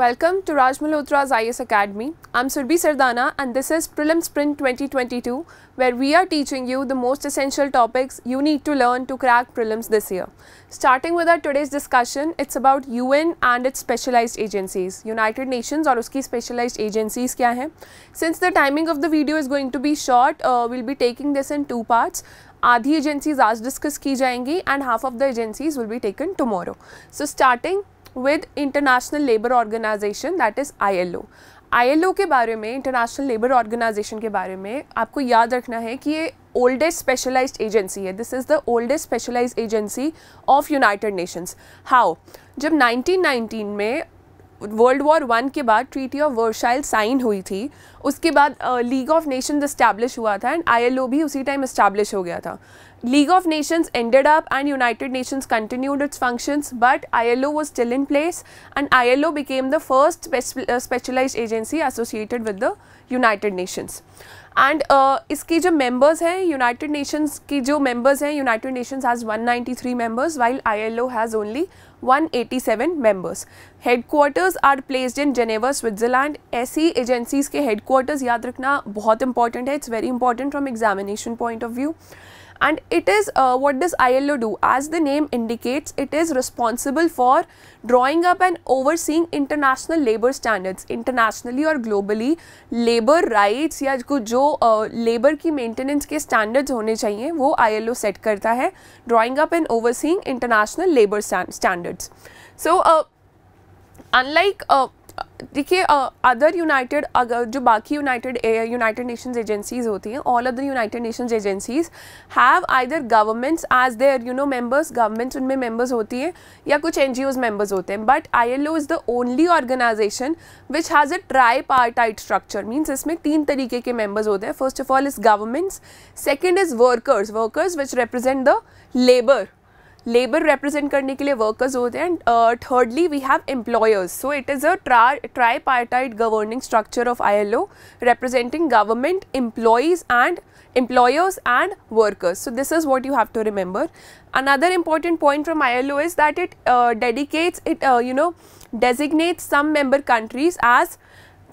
Welcome to Raj Malhotra's IS Academy. I'm Surbhi Sardana and this is Prelim Sprint 2022 where we are teaching you the most essential topics you need to learn to crack prelims this year. Starting with our today's discussion, it's about UN and its specialized agencies. United Nations or its specialized agencies क्या हैं? Since the timing of the video is going to be short, uh, we'll be taking this in two parts. आधी agencies आज discuss की जाएंगी and half of the agencies will be taken tomorrow. So, starting. That is I L O I L ILO के बारे में international labour organisation के बारे में आपको याद रखना है कि ये ओल्डेस्ट स्पेशलाइज्ड एजेंसी है this is the oldest specialised agency of United Nations how जब 1919 में वर्ल्ड वॉर वन के बाद ट्रीटी ऑफ वर्शाइल साइन हुई थी उसके बाद लीग ऑफ नेशन इस्टेब्लिश हुआ था एंड आईएलओ भी उसी टाइम इस्टेब्लिश हो गया था League of Nations ended up and United Nations continued its functions, but ILO was still in place and ILO became the first uh, specialized agency associated with the United Nations. And uh, iski members hai, United Nations ki members hai, United Nations has 193 members while ILO has only 187 members. Headquarters are placed in Geneva, Switzerland. SE agencies ke headquarters yaad rakhna bahut important hai. It's very important from examination point of view. and it is uh, what does ILO do? As the name indicates, it is responsible for drawing up and overseeing international labor standards, internationally or globally, labor rights या जो labour uh, की maintenance के standards होने चाहिए वो ILO set करता है and overseeing international labor standards. So uh, unlike uh, देखिए अदर यूनाइटेड अगर जो बाकी यूनाइटेड यूनाइटेड नेशंस एजेंसीज होती हैं all other united nations agencies have either governments as their you know members governments उनमें members होती हैं या कुछ एन मेंबर्स होते हैं but I L O is the only organisation which has a tripartite structure means इसमें तीन तरीके के मेम्बर्स होते हैं first of all is governments second is workers workers which represent the labour labour represent करने के लिए workers होते हैं thirdly we have employers so it is a tripartite governing structure of I L O representing government employees and employers and workers. So, this is what you have to remember. Another important point from ILO is that it uh, dedicates, it uh, you know, designates some member countries as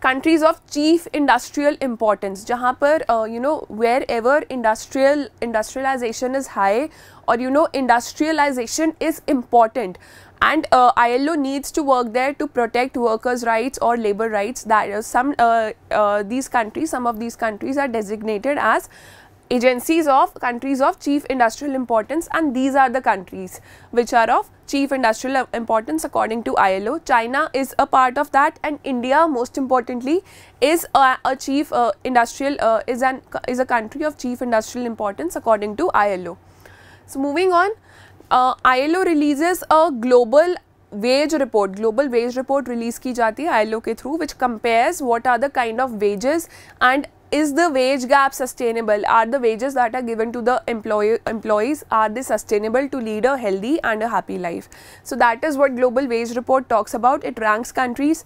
countries of chief industrial importance, जहाँ पर uh, you know wherever industrial industrialization is high or you know industrialization is important and uh, ILO needs to work there to protect workers' rights or labor rights. That uh, some uh, uh, these countries, some of these countries are designated as agencies of countries of chief industrial importance and these are the countries which are of chief industrial importance according to ILO. China is a part of that and India most importantly is a, a chief uh, industrial uh, is an is a country of chief industrial importance according to ILO. So, moving on, uh, ILO releases a global wage report global wage report release ki jati ILO ke through which compares what are the kind of wages and is the wage gap sustainable are the wages that are given to the employee employees are they sustainable to lead a healthy and a happy life so that is what global wage report talks about it ranks countries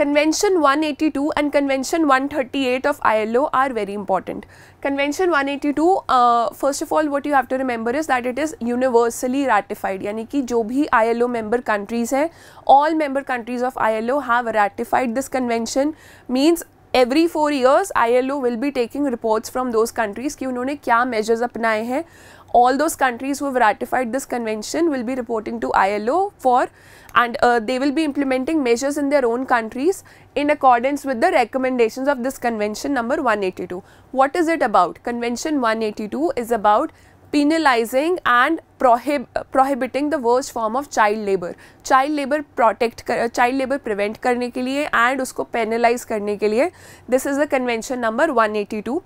Convention 182 and Convention 138 of ILO are very important. Convention 182, uh, first of all, what you have to remember is that it is universally ratified. Yani ki jo bhi ILO member countries hai, all member countries of ILO have ratified this convention. Means every four years, ILO will be taking reports from those countries ki unhone kya measures apnaye hai. all those countries who have ratified this convention will be reporting to ILO for and uh, they will be implementing measures in their own countries in accordance with the recommendations of this convention number 182. What is it about? Convention 182 is about penalizing and prohib prohibiting the worst form of child labor child labor protect child labor prevent करने के लिए and उसको penalize करने के लिए this is the convention number 182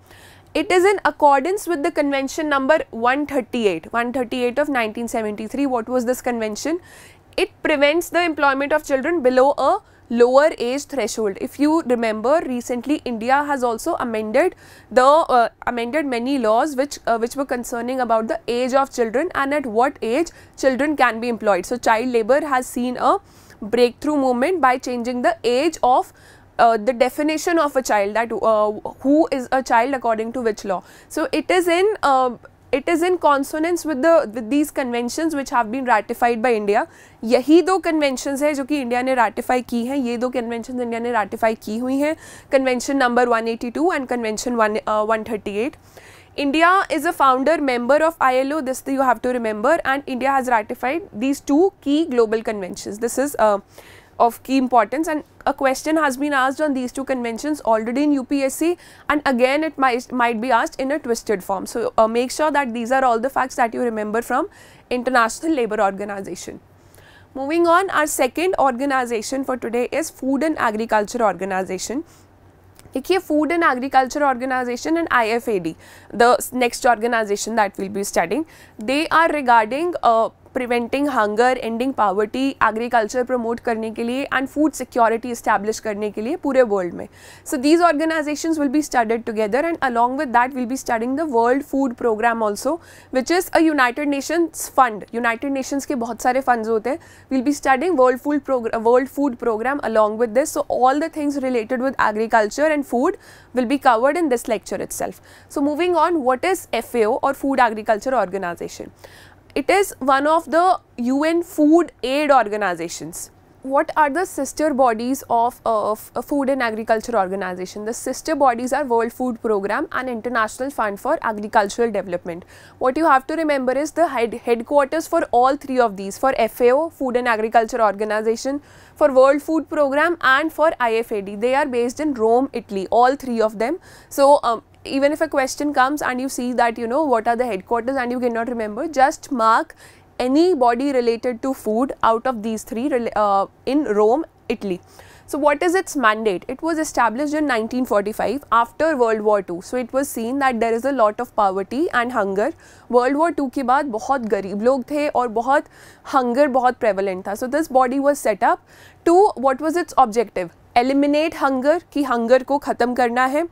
it is in accordance with the convention number 138, 138 of 1973. What was this convention? It prevents the employment of children below a lower age threshold. If you remember, recently India has also amended the uh, amended many laws which uh, which were concerning about the age of children and at what age children can be employed. So child labor has seen a breakthrough movement by changing the age of uh, the definition of a child that uh, who is a child according to which law. So, it is in uh, it is in consonance with the with these conventions which have been ratified by India. यही do conventions hai jo ki India ne ratify hai. हैं ये do conventions India ne ratify ki hui hai. convention number 182 and convention 1 uh, 138. India is a founder member of ILO, this you have to remember, and India has ratified these two key global conventions. This is uh, of key importance and a question has been asked on these two conventions already in UPSC and again it might, might be asked in a twisted form. So, uh, make sure that these are all the facts that you remember from International Labour Organization. Moving on, our second organization for today is Food and Agriculture Organization. देखिए Food and Agriculture Organization and IFAD, the next organization that we'll be studying, they are regarding are uh, preventing hunger ending poverty agriculture promote करने के लिए and food security establish करने के लिए पूरे world में so these organisation will be studied together and along with that will be studying the world food programme also which is a united nations fund united nations के बहुत सारे funds होते हैं will be studying world food world food programme along with this so all the things related with agriculture and food will will covered in this lecture it itself. So moving on, what is FAO और food agriculture organisation It is one of the UN food aid organizations. What are the sister bodies of, of a food and agriculture organization? The sister bodies are World Food Program and International Fund for Agricultural Development. What you have to remember is the head headquarters for all three of these, for FAO, Food and Agriculture Organization, for World Food Program and for IFAD. They are based in Rome, Italy, all three of them. So, um, even if a question comes and you see that you know what are the headquarters and you cannot remember, just mark any body related to food out of these three uh, in Rome, Italy. So, what is its mandate? It was established in 1945 after World War II. So, it was seen that there is a lot of poverty and hunger. World War II के बाद बहुत गरीब लोग थे और बहुत hunger बहुत prevalent था. So, this body was set up to what was its objective? Eliminate hunger कि हंगर को ख़त्म करना है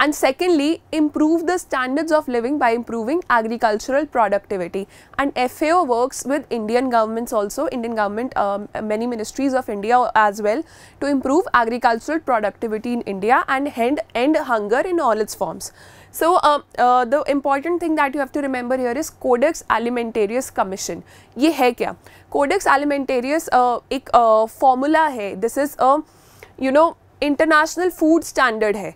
and secondly improve the standards of living by improving agricultural productivity and F A work with Indian governments also Indian government many ministries of India as well to improve agricultural productivity in India and end and hunger in all its forms so the important thing that you have to remember to is codex alimentarius commission ये है क्या कोडक्स alimentarius uh, एक formula uh, है this is a you know international food standard है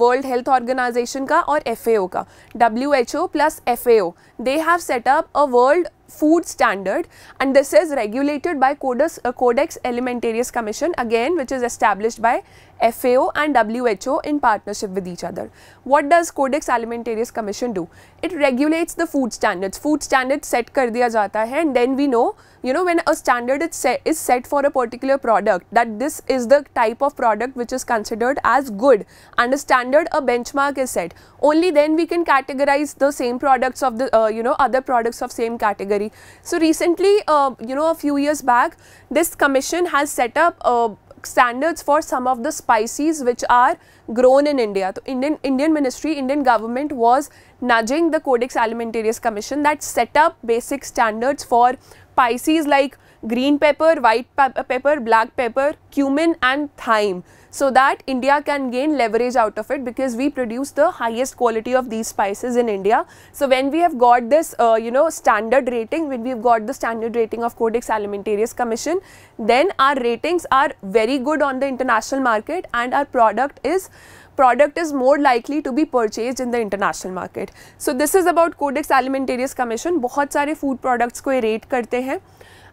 world health organisation का और F A का W H O plus F A they have set up a world food standard and this is regulated by codex codex alimentarius commission again which is establish by F and W H O in partnership with each other what does codex alimentarius commission do it regulates the food standards food standard set कर दिया जाता है and then we know you know when a standard is set, is set for a particular product that this is the type of product which is considered as good and a standard a benchmark is set only then we can categorize the same products of the uh, you know other products of same category so recently uh, you know a few years back this commission has set up a uh, standards for some of the spices which are grown in India. So, Indian, Indian ministry, Indian government was nudging the Codex Alimentarius Commission that set up basic standards for spices like green pepper, white pepper, black pepper, cumin and thyme so that India can gain leverage out of it because we produce the highest quality of these spices in India. So when we have got this, uh, you know, standard rating, when we've got the standard rating of Codex Alimentarius Commission, then our ratings are very good on the international market and our product is product is more likely to be purchased in the international market. So this is about Codex Alimentarius Commission. बहुत सारे food products को rate करते हैं.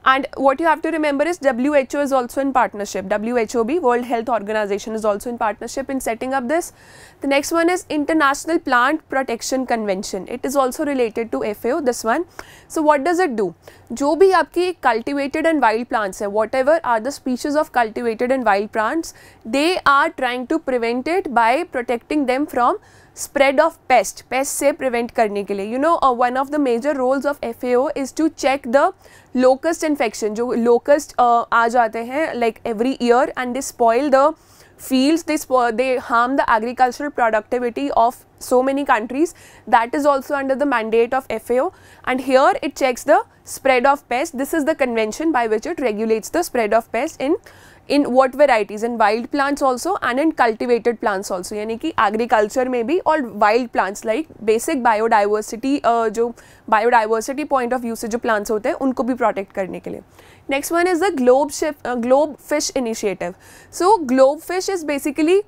And what you have to remember is WHO is also in partnership. WHOB, World Health Organization is also in partnership in setting up this. The next one is International Plant Protection Convention. It is also related to FAO, this one. So what does it do? जो भी आपकी cultivated and wild plants है, whatever are the species of cultivated and wild plants, they are trying to prevent it by protecting them from spread of pest pest से prevent करने के लिए you know one of the major roles of F is to check the locust infection जो locust uh, आ जाते हैं like every year and they spoil the fields they they harm the agricultural productivity of so many countries that is also under the mandate of F and here it checks the spread of pest this is the convention by which it regulates the spread of pest in in what varieties in wild plants also and in cultivated plants also यानी कि agriculture में भी और wild plants like basic biodiversity जो biodiversity point of view से जो plants होते हैं उनको भी प्रोटेक्ट करने के लिए next one is the globe शिफ globe fish initiative so globe fish is basically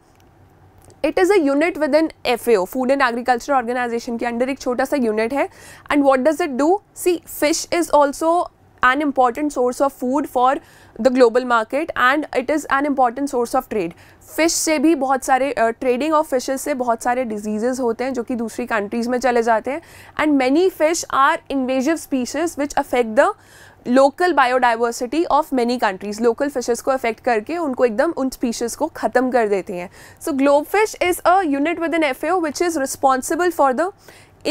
it is a unit with in F A O food and agriculture organisation के अंडर एक छोटा सा यूनिट है and what does it do sea fish is also an important source of food for the global market and it is an important source of trade fish से भी बहुत सारे trading of fishes से बहुत सारे diseases होते हैं जो कि दूसरी कंट्रीज़ में चले जाते हैं and many fish are invasive species which affect the local biodiversity of many countries local fishes को अफेक्ट करके उनको एकदम उन स्पीशीज़ को ख़त्म कर देती हैं so globe fish is a unit with an F A which is responsible for the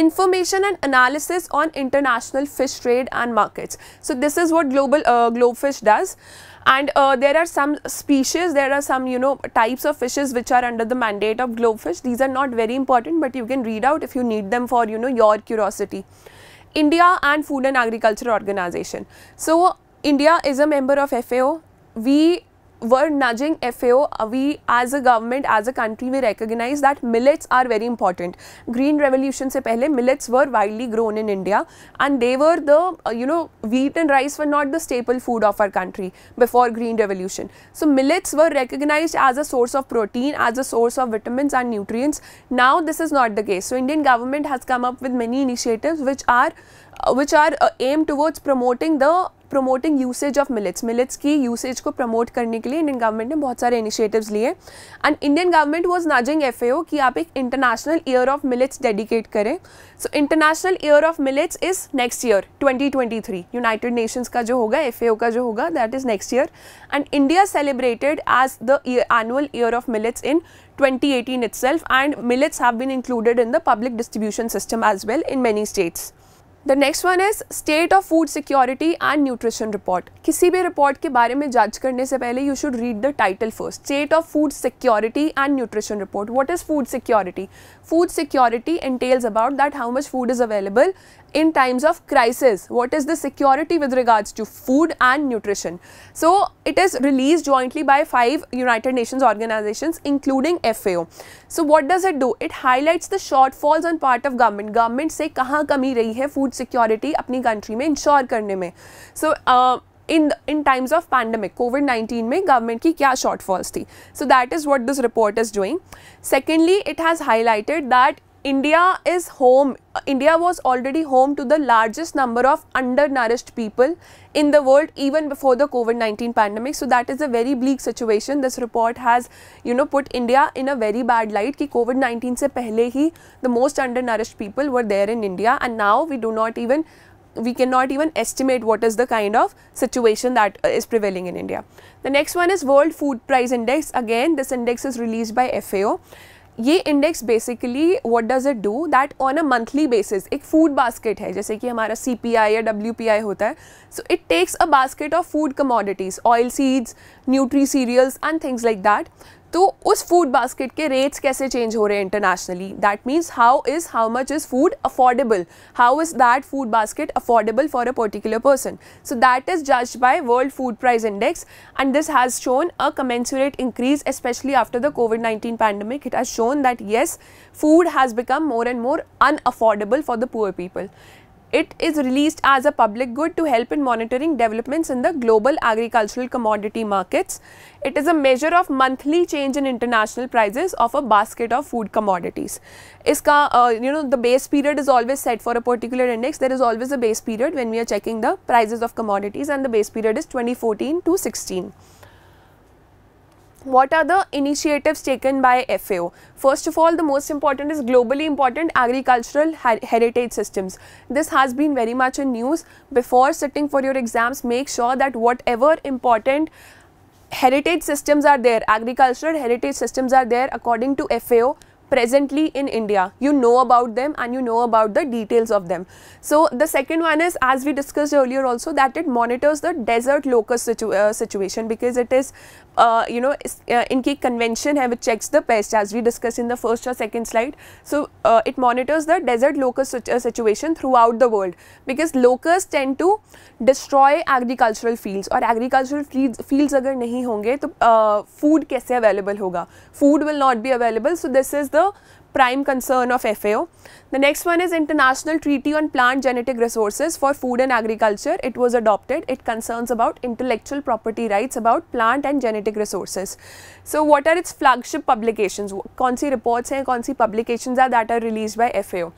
information and analysis on international fish trade and markets. So this is what global uh, globefish does and uh, there are some species there are some you know types of fishes which are under the mandate of globefish these are not very important but you can read out if you need them for you know your curiosity india and food and agriculture organization so india is a member of fao we were nudging FAO, uh, we as a government, as a country, we recognize that millets are very important. Green revolution se pehle, millets were widely grown in India and they were the, uh, you know, wheat and rice were not the staple food of our country before green revolution. So, millets were recognized as a source of protein, as a source of vitamins and nutrients. Now, this is not the case. So, Indian government has come up with many initiatives which are which are aim towards promoting the promoting usage of millets millets की usage को promote करने के लिए Indian government ने बहुत सारे initiatives लिए and Indian government was nudging F A कि आप एक international year of millets dedicate करें so international year of millets is next year twenty twenty three United Nations का जो होगा एफ ए का जो होगा that is next year and India celebrated as the annual year of millets in twenty eighteen itself and millets have been included in the public distribution system as well in many states the next one is state of food security and nutrition report किसी भी report के बारे में जज करने से पहले you should read the title first state of food security and nutrition report what is food security food security tells about that how much food is available in times of crisis. What is the security with regards to food and nutrition? So, it is released jointly by five United Nations organizations including FAO. So, what does it do? It highlights the shortfalls on part of government. Government say कहाँ कमी रही है food security अपनी country में ensure करने में. So, uh, in in times of pandemic Covid nineteen में government की क्या shortfalls थी So that is what this report is doing. Secondly, it has highlighted that. India is home, India was already home to the largest number of undernourished people in the world even before the COVID-19 pandemic. So that is a very bleak situation. This report has, you know, put India in a very bad light कि COVID-19 से the most undernourished people were there in India and now we do not even we cannot even estimate what is the kind of situation that uh, is prevailing in India. The next one is World Food Price Index. Again, this index is released by FAO ये index basically what does it do that on a monthly basis एक food basket है जैसे कि हमारा C या W होता है so it takes a basket of food commodities oil seeds nutri cereals and things like that तो उस फूड बास्केट के रेट्स कैसे चेंज हो रहे हैं internationally that means how is how much is food affordable how is that food basket affordable for a particular person so that is जज by world food price index and this has shown a commensurate increase specially after the Covid nineteen pandemic it has shown that yes food has become more and more unaffordable for the poor people It is released as a public good to help in monitoring developments in the global agricultural commodity markets. It is a measure of monthly change in international prices of a basket of food commodities. Iska, uh, you know, the base period is always set for a particular index. There is always a base period when we are checking the prices of commodities and the base period is 2014 to 16 what are the initiatives taken by FAO? First of all, the most important is globally important agricultural heritage systems. This has been very much in news. Before sitting for your exams, make sure that whatever important heritage systems are there, agricultural heritage systems are there according to FAO, presently in India. You know about them and you know about the details of them. So the second one is as we discussed earlier also that it monitors the desert locust situ uh, situation because it is uh, you know uh, inki convention hai which checks the pest as we discussed in the first or second slide. So uh, it monitors the desert locust situ uh, situation throughout the world because locusts tend to destroy agricultural fields or agricultural fields, fields अगर नहीं होंगे uh, food kaise available hoga? Food will not be available so this is the the prime concern of FAO. The next one is International Treaty on Plant Genetic Resources for Food and Agriculture. It was adopted. It concerns about intellectual property rights about plant and genetic resources. So what are its flagship publications? कौन reports and कौन publications are that are released by FAO?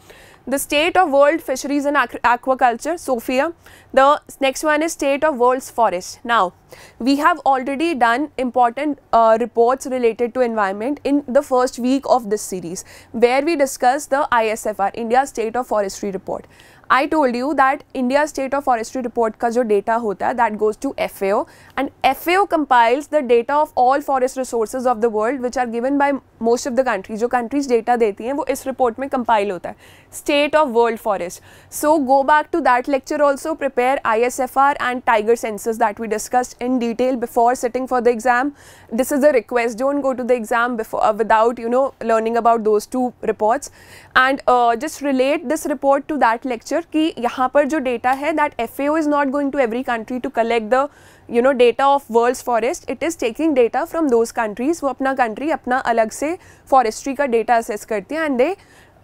the state of world fisheries and aquaculture, SOFIA. The next one is state of world's forest. Now, we have already done important uh, reports related to environment in the first week of this series where we discussed the ISFR, India State of Forestry Report. I told you that India's State of Forestry Report ka jo data hota hai, that goes to FAO and FAO compiles the data of all forest resources of the world which are given by most of the countries. Jo countries data deti hai, wo is report mein compile hota hai. State of World Forest. So go back to that lecture also, prepare ISFR and Tiger Census that we discussed in detail before sitting for the exam. This is a request, don't go to the exam uh, without you know learning about those two reports and uh, just relate this report to that lecture major कि यहाँ पर जो data है that F as not going to every country to collect the you know data of world forest it is taking data from those countries वो अपना country अपना अलग से फॉरेस्ट्री का डेटा असेस करती हैं and they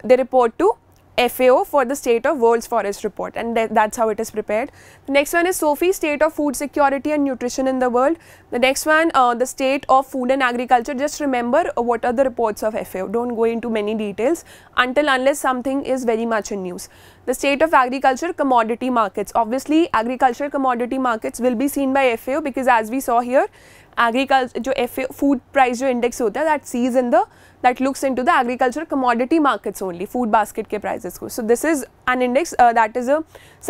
they report to FAO for the State of World's Forest Report and th that's how it is prepared. The next one is SOFI, State of Food Security and Nutrition in the World. The next one, uh, the State of Food and Agriculture. Just remember uh, what are the reports of FAO. Don't go into many details until unless something is very much in news. The State of Agriculture Commodity Markets. Obviously, agriculture commodity markets will be seen by FAO because as we saw here, agriculture, जो FAO, food price जो index होता है that sees in the that looks into the agricultural commodity markets only, food basket ke prices ko. So this is an index uh, that is a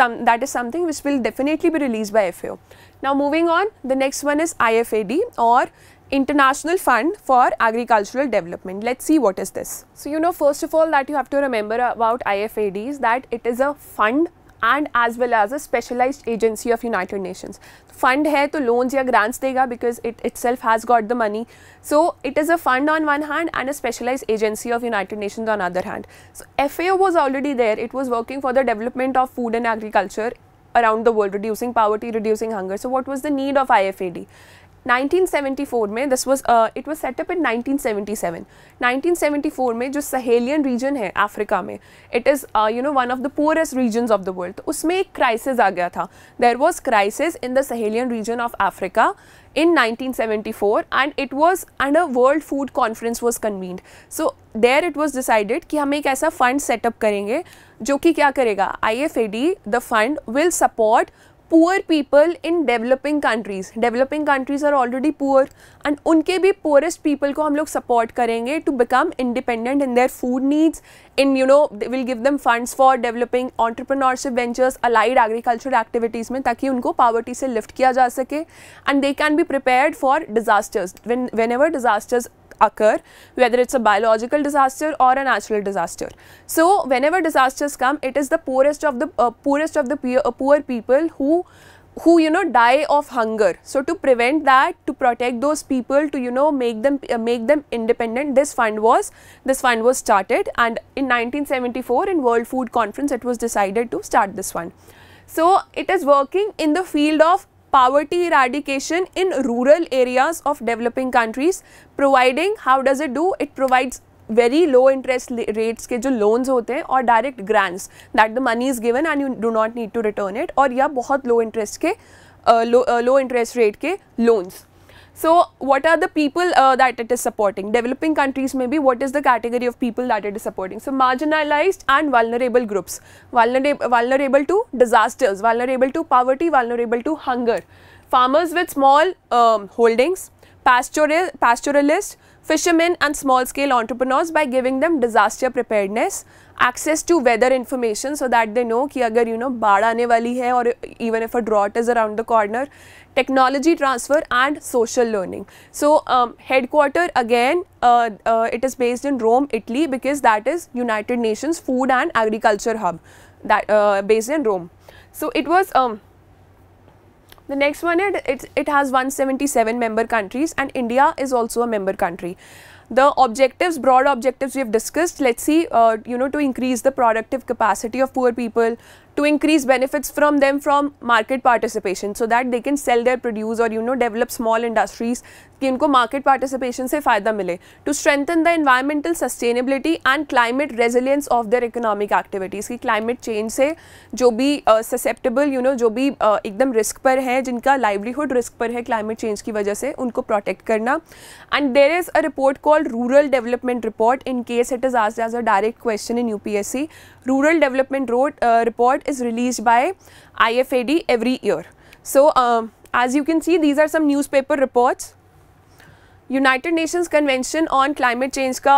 some that is something which will definitely be released by FAO. Now moving on, the next one is IFAD or International Fund for Agricultural Development. Let's see what is this. So you know first of all that you have to remember about IFAD is that it is a fund and as well as a specialized agency of United Nations. Fund hai to loans ya grants dega because it itself has got the money. So it is a fund on one hand and a specialized agency of United Nations on other hand. So FAO was already there. It was working for the development of food and agriculture around the world, reducing poverty, reducing hunger. So what was the need of IFAD? 1974 में this was it was set up in 1977 1974 में जो Sahelian region है Africa में it is you know one of the poorest regions of the world उसमें एक crisis आ गया था there was crisis in the Sahelian region of Africa in 1974 and it was and a world food conference was convened so there it was decided कि हम एक ऐसा fund setup करेंगे जो कि क्या करेगा I F A D the fund will support poor people in developing countries developing countries are already poor and उनके भी पुअरेस्ट पीपल को हम लोग सपोर्ट करेंगे to become independent in their food needs in you know will give them funds for developing entrepreneurship ventures allied agriculture activities में ताकि उनको poverty से लिफ्ट किया जा सके and they can be prepare for disasters when ever disasters occur, whether it's a biological disaster or a natural disaster. So, whenever disasters come, it is the poorest of the uh, poorest of the peer, uh, poor people who who you know die of hunger so to prevent that to protect those people to you know make them uh, make them independent this fund was this fund was started and in 1974 in world food conference it was decided to start this fund so it is working in the field of poverty eradication in rural areas of developing countries providing how does it do it provides very low interest rates के जो loans होते हैं और direct grants that the money is given and you do not need to return it और या बहुत low interest के low interest rate के loans So, what are the people uh, that it is supporting? Developing countries maybe, what is the category of people that it is supporting? So, marginalized and vulnerable groups, vulnerable, vulnerable to disasters, vulnerable to poverty, vulnerable to hunger, farmers with small um, holdings, pastoral, pastoralists, fishermen and small scale entrepreneurs by giving them disaster preparedness, access to weather information so that they know कि अगर you know बाढ़ आने वाली or even if a drought is around the corner technology transfer and social learning. So um, headquarter again uh, uh, it is based in Rome, Italy because that is United Nations Food and Agriculture Hub that uh, based in Rome. So it was um, the next one it, it, it has 177 member countries and India is also a member country the objectives broad objectives we have discussed let's see uh, you know to increase the productive capacity of poor people to increase benefits from them from market participation so that they can sell their produce or you know develop small industries कि उनको market participation से फ़ायदा मिले to strengthen the environmental sustainability and climate resilience of their economic activities कि climate change से जो भी uh, susceptible you know जो भी uh, एकदम risk पर है जिनका livelihood risk पर है climate change की वजह से उनको protect करना and there is a report called rural development report in case it is asked as a direct question in UPSC rural development road, uh, report Is released by IFAD every year. So, um, as you can see, these are some newspaper reports United Nations convention on climate change का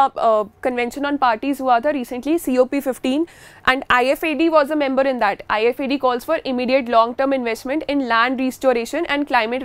convention on parties हुआ था recently C O P fifteen and I F A D was a member in that I F A D calls for immediate long term investment in land restoration and climate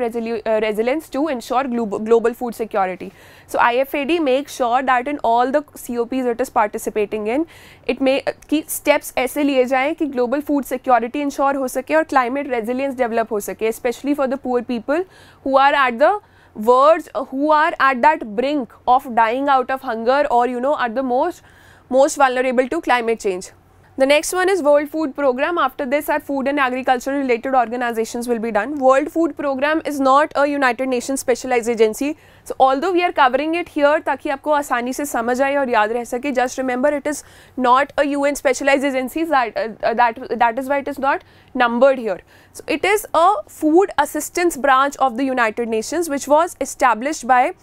resilience to ensure global food security so I F A D make sure that in all the C O Ps it is participating in it may कि steps ऐसे लिए जाएँ कि global food security ensure हो सके और climate resilience develop हो सके specially for the poor people who are at the words who are at that brink of dying out of hunger or you know at the most most vulnerable to climate change the next one is World Food Program. After this, our food and agriculture related organizations will be done. World Food Program is not a United Nations specialized agency. So although we are covering it here ताकि आपको asani से samajai आए और याद just remember it is not a UN specialized agency that uh, that that is why it is not numbered here. So it is a food assistance branch of the United Nations which was established by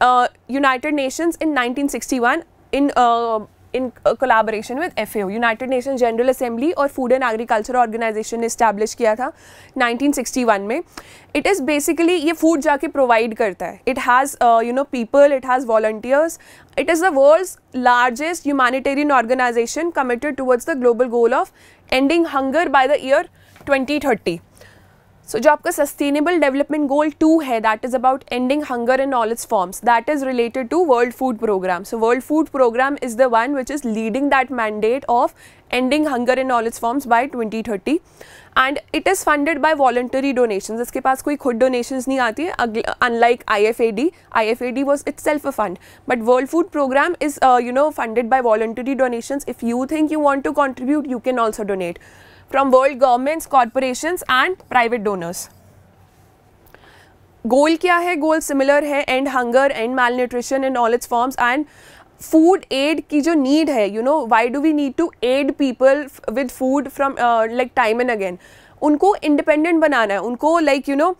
uh, United Nations in 1961 in uh, in collaboration with F United Nation General Assembly और food and agriculture organisation ने establish किया था 1961 में it is basically ये food जाके provide करता है it has you know people it has volunteers it is the world largest humanitarian organisation committed towards the global goal of ending hunger by the year 2030 so जो आपका sustainable development goal two है that is about ending hunger in all its forms that is related to world food programme so world food programme is the one which is leading that mandate of ending hunger in all its forms by 2030 and it is funded by voluntary donation इसके पास कोई खुद donation नहीं आती unlike I F A D I F A D was itself a fund but world food programme is you know funded by voluntary donation if you think you want to contribute you can also donate from world governments, corporations and private donors. Goal क्या है goal similar है end hunger and malnutrition in all its forms and food aid की जो need है you know why do we need to aid people with food from like time and again उनको independent बनाना है उनको like you know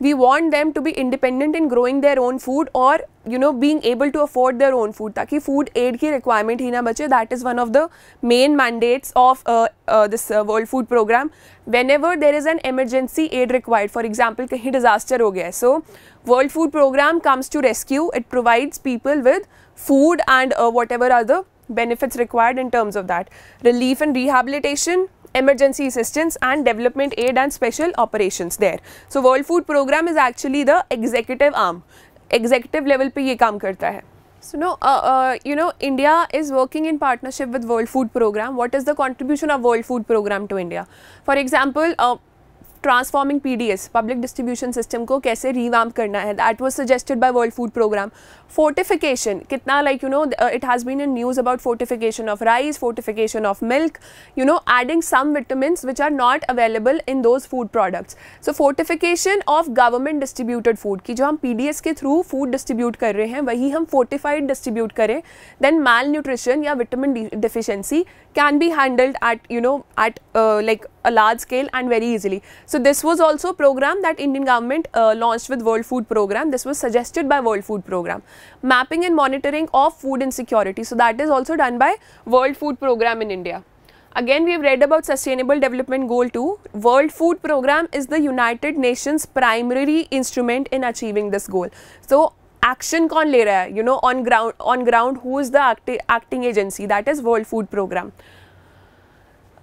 we want them to be independent in growing their own food or you know being able to afford their own food ताकि food aid requirement ही ना that is one of the main mandates of uh, uh, this uh, world food program whenever there is an emergency aid required for example कहीं disaster हो गया so world food program comes to rescue it provides people with food and uh, whatever other benefits required in terms of that relief and rehabilitation emergency assistance and development aid and special operations there. So World Food Program is actually the executive arm. Executive level पे ये काम करता So now, uh, uh, you know, India is working in partnership with World Food Program. What is the contribution of World Food Program to India? For example, uh, transforming P D S public distribution system को कैसे revamp करना है that was suggested by world food programme fortification कितना like you know it has been in news about fortification of rice fortification of milk you know adding some vitamin which are not available in those food products so fortification of government distributed food की जो हम P D S के through food distribute कर रहे हैं वही हम fortified distribute करें देन माल न्यूट्रिशन या vitamin deficiency can be handled at you know at uh, like a large scale and very easily so this was also a program that indian government uh, launched with world food program this was suggested by world food program mapping and monitoring of food insecurity so that is also done by world food program in india Again, we have read about Sustainable Development Goal 2. World Food Program is the United Nations primary instrument in achieving this goal. So, action कौन ले रहा है you know on ground on ground who is the acting agency that is world food programme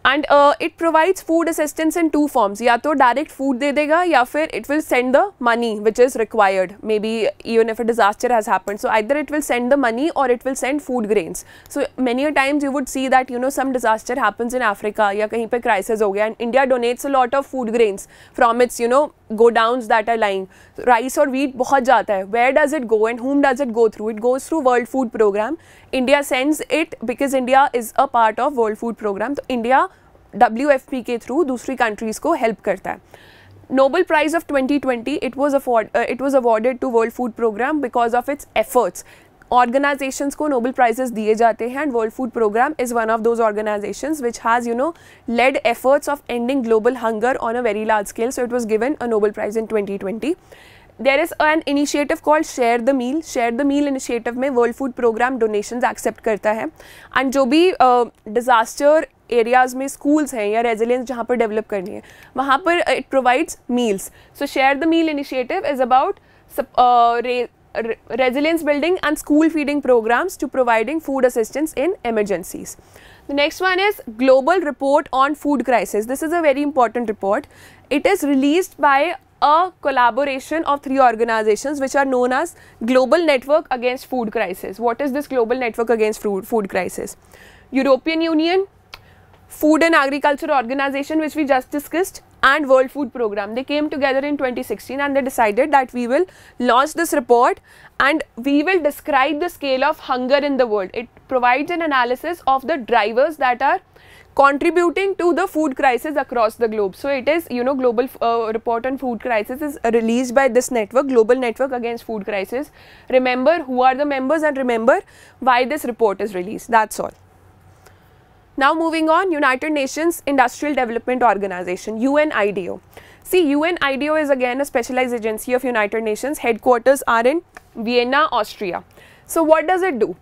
and it provides food assistance in two forms या तो direct food दे देगा या फिर it will send the money which is required maybe even if a disaster has happen so either it will send the money और it will send food grains so many a times you would see that you know some disaster happens in Africa या कहीं पर crisis हो गया and India donates a lot of food grains from its you know godowns that are lying rice और wheat बहुत जाता है where does it go and home does it go through it goes through world food programme India sends it because India is a part of world food programme तो India W F P के through दूसरी countries को help करता है Nobel prize of twenty twenty it was uh, it was awarded to world food programme because of its efforts organisations को Nobel prizes दिए जाते हैं and world food programme is one of those organisation which has you know led efforts of ending global hunger on a very large scale so it was given a Nobel prize in twenty twenty there is an initiative call share the meal share the meal initiative में world food programme donation accept करता है and जो भी disaster uh, areas में schools हैं या resilience जहाँ पर डेवलप करनी है वहाँ पर it provides meals so share the meal initiative is about resilience building and school feeding programs to providing food assistance in emergencies. The next one is Global Report on Food Crisis. This is a very important report. It is released by a collaboration of three organizations which are known as Global Network Against Food Crisis. What is this Global Network Against Food, food Crisis? European Union, Food and Agriculture Organization which we just discussed, and World Food Program. They came together in 2016 and they decided that we will launch this report and we will describe the scale of hunger in the world. It provides an analysis of the drivers that are contributing to the food crisis across the globe. So it is, you know, global uh, report on food crisis is released by this network, Global Network Against Food Crisis. Remember who are the members and remember why this report is released. That's all. Now moving on, United Nations Industrial Development Organization, UNIDO. See, UNIDO is again a specialized agency of United Nations. Headquarters are in Vienna, Austria. So what does it do?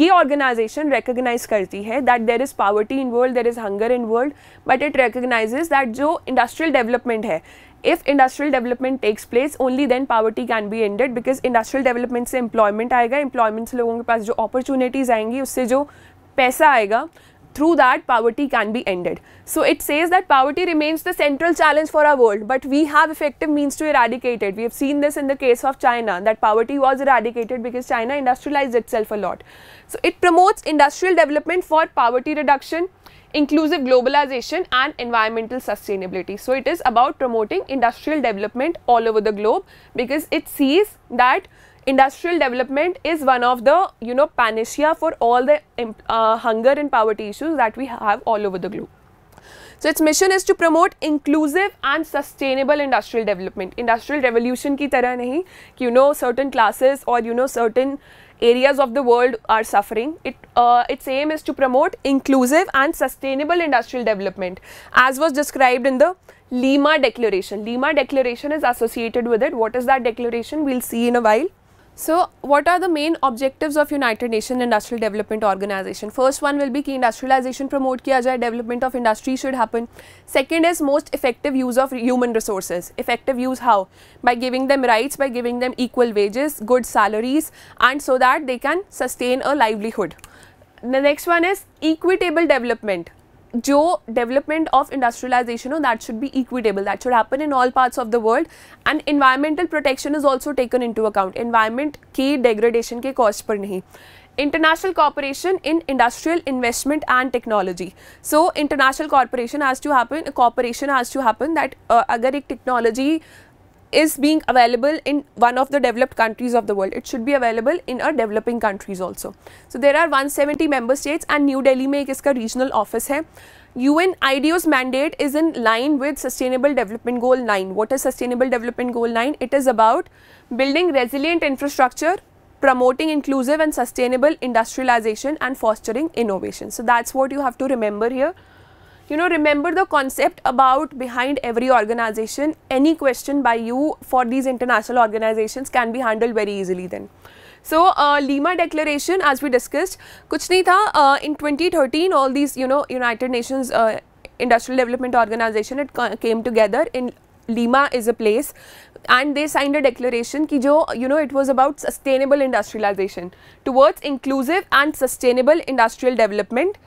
ये organisation recognise करती है that there is poverty in world there is hunger in world but it recognises that जो industrial development है if industrial development takes place only then poverty can be ended because industrial development से employment आएगा employment से लोगों के पास जो opportunities आएंगी उससे जो पैसा आएगा through that poverty can be ended. So it says that poverty remains the central challenge for our world, but we have effective means to eradicate it. We have seen this in the case of China that poverty was eradicated because China industrialized itself a lot. So it promotes industrial development for poverty reduction, inclusive globalization and environmental sustainability. So it is about promoting industrial development all over the globe because it sees that industrial development is one of the you know panacea for all the uh, hunger and poverty issues that we have all over the globe. So its mission is to promote inclusive and sustainable industrial development. Industrial revolution ki tarah nahi ki you know certain classes or you know certain areas of the world are suffering. It, uh, its aim is to promote inclusive and sustainable industrial development as was described in the Lima Declaration. Lima Declaration is associated with it. What is that declaration? We'll see in a while. So, what are the main objectives of United Nations Industrial Development Organization? First one will be कि industrialization promote किया जाए, development of industry should happen. Second is most effective use of human resources. Effective use how? By giving them rights, by giving them equal wages, good salaries, and so that they can sustain a livelihood. The next one is equitable development. जो development of industrialisation हो that should be equitable that should happen in all parts of the world and environmental protection is also taken into account environment की degradation के cost पर नहीं international cooperation in industrial investment and technology so international cooperation has to happen cooperation has to happen that अगर एक technology is being available in one of the developed countries of the world. It should be available in our developing countries also. So there are 170 member states and New Delhi में एक regional office here. UN IDO's mandate is in line with Sustainable Development Goal 9. What is Sustainable Development Goal 9? It is about building resilient infrastructure, promoting inclusive and sustainable industrialization and fostering innovation. So that's what you have to remember here you know remember the concept about behind every organization any question by you for these international organizations can be handled very easily then so uh, lima declaration as we discussed kuch nahi tha uh, in 2013 all these you know united nations uh, industrial development organization it came together in lima is a place and they signed a declaration ki jo you know it was about sustainable industrialization towards inclusive and sustainable industrial development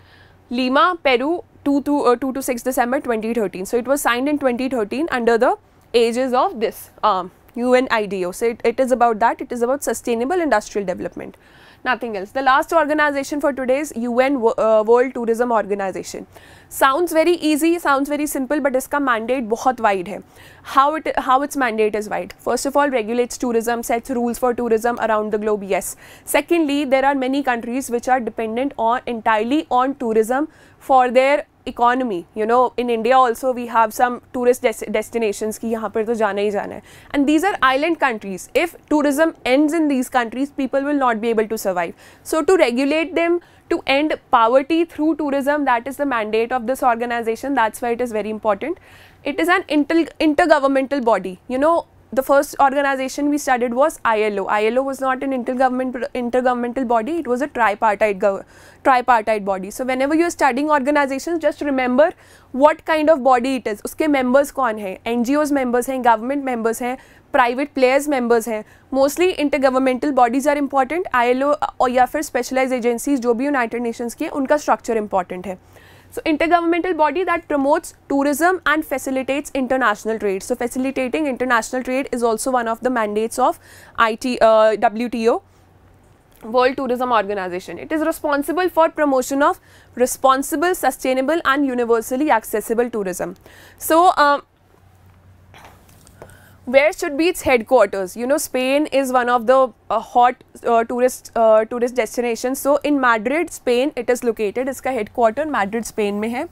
lima peru 2 to, uh, 2 to 6 December 2013. So, it was signed in 2013 under the ages of this um, UNIDO. So, it, it is about that, it is about sustainable industrial development, nothing else. The last organization for today is UN Wo uh, World Tourism Organization. Sounds very easy, sounds very simple, but its mandate बहुत wide How it how its mandate is wide? First of all, regulates tourism, sets rules for tourism around the globe. Yes. Secondly, there are many countries which are dependent on entirely on tourism for their economy you know in india also we have some tourist des destinations ki yahan par to jana hi jana hai and these are island countries if tourism ends in these countries people will not be able to survive so to regulate them to end poverty through tourism that is the mandate of this organization that's why it is very important it is an inter intergovernmental body you know the first organization we studied was ILO. ILO was not an intergovernment, intergovernmental body, it was a tripartite, gov- tripartite body. So, whenever you are studying organizations, just remember what kind of body it is. Uske members कौन हैं NGOs members हैं government members हैं private players members हैं Mostly intergovernmental bodies are important. ILO or या फिर specialise agencies जो भी United Nations की है उनका स्ट्रक्चर इंपॉर्टेंट है So, intergovernmental body that promotes tourism and facilitates international trade. So, facilitating international trade is also one of the mandates of IT, uh, WTO. World Tourism Organization. It is responsible for promotion of responsible, sustainable and universally accessible tourism. So, um, where should be its headquarters? You know, Spain is one of the uh, hot uh, tourist uh, tourist destinations. So in Madrid, Spain, it is located. Its headquarters Madrid, Spain, mein hai.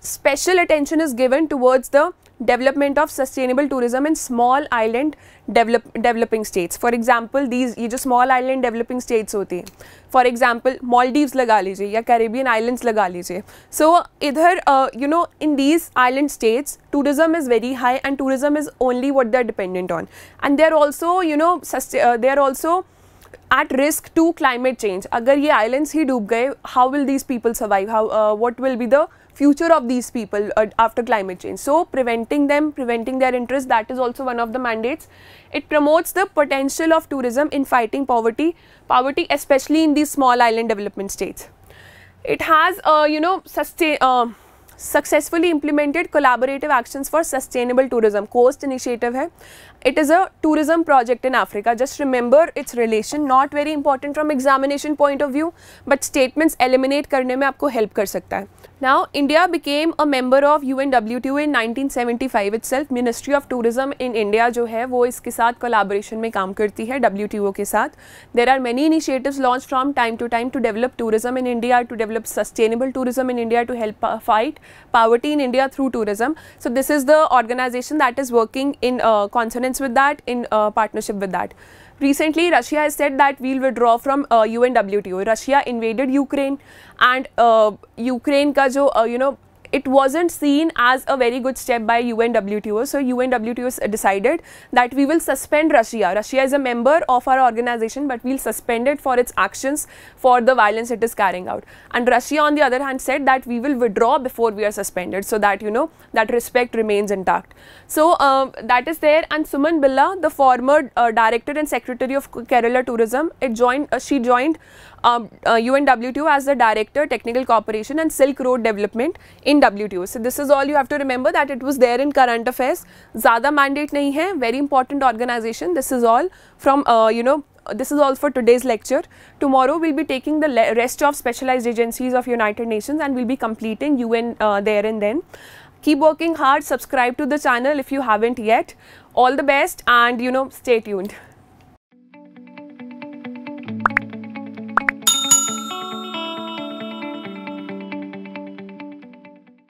Special attention is given towards the development of sustainable tourism in small island develop, developing states. For example, these ये small island developing states होती हैं for example Maldives लगा लीजिए Caribbean islands लगा so इधर uh, you know in these island states tourism is very high and tourism is only what they are dependent on and they are also you know uh, they are also at risk to climate change agar ye islands hi doob gaye how will these people survive how uh, what will be the future of these people uh, after climate change so preventing them preventing their interest that is also one of the mandates it promotes the potential of tourism in fighting poverty poverty especially in these small island development states it has uh, you know sustain uh, successfully implemented collaborative actions for sustainable tourism coast initiative it is a tourism project in Africa. Just remember its relation, not very important from examination point of view, but statements eliminate karne mein aapko help kar sakta hai Now, India became a member of UNWTO in 1975 itself. Ministry of Tourism in India jo hai wo iske sath collaboration mein kaam karti hai WTO ke sath There are many initiatives launched from time to time to develop tourism in India, to develop sustainable tourism in India, to help uh, fight poverty in India through tourism. So this is the organization that is working in uh, consonance agreements with that, in uh, partnership with that. Recently, Russia has said that we'll withdraw from uh, Russia invaded Ukraine, and uh, Ukraine ka jo uh, you know it wasn't seen as a very good step by UNWTO. So UNWTO decided that we will suspend Russia. Russia is a member of our organization, but we'll suspend it for its actions for the violence it is carrying out. And Russia, on the other hand, said that we will withdraw before we are suspended, so that you know that respect remains intact. So um, that is there. And Suman Billa, the former uh, director and secretary of Kerala Tourism, it joined. Uh, she joined um, uh, UNWTO as the Director Technical Cooperation and Silk Road Development in WTO. So this is all you have to remember that it was there in current affairs. Zada mandate nahi hai, very important organization. This is all from uh, you know this is all for today's lecture. Tomorrow we'll be taking the rest of specialized agencies of United Nations and we'll be completing UN uh, there and then. Keep working hard, subscribe to the channel if you haven't yet. All the best and you know stay tuned.